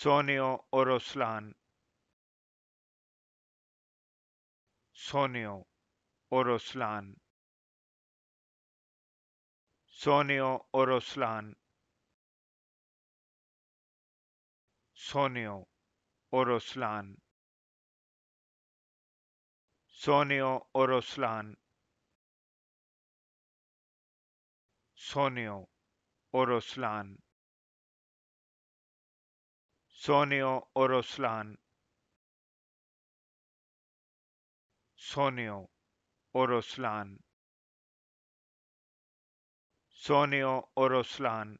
Sonio Oroslan Sonio Oroslan Sonio Oroslan Sonio Oroslan Sonio Oroslan Sonio Oroslan Sonio Oroslan Sonio Oroslan Sonio Oroslan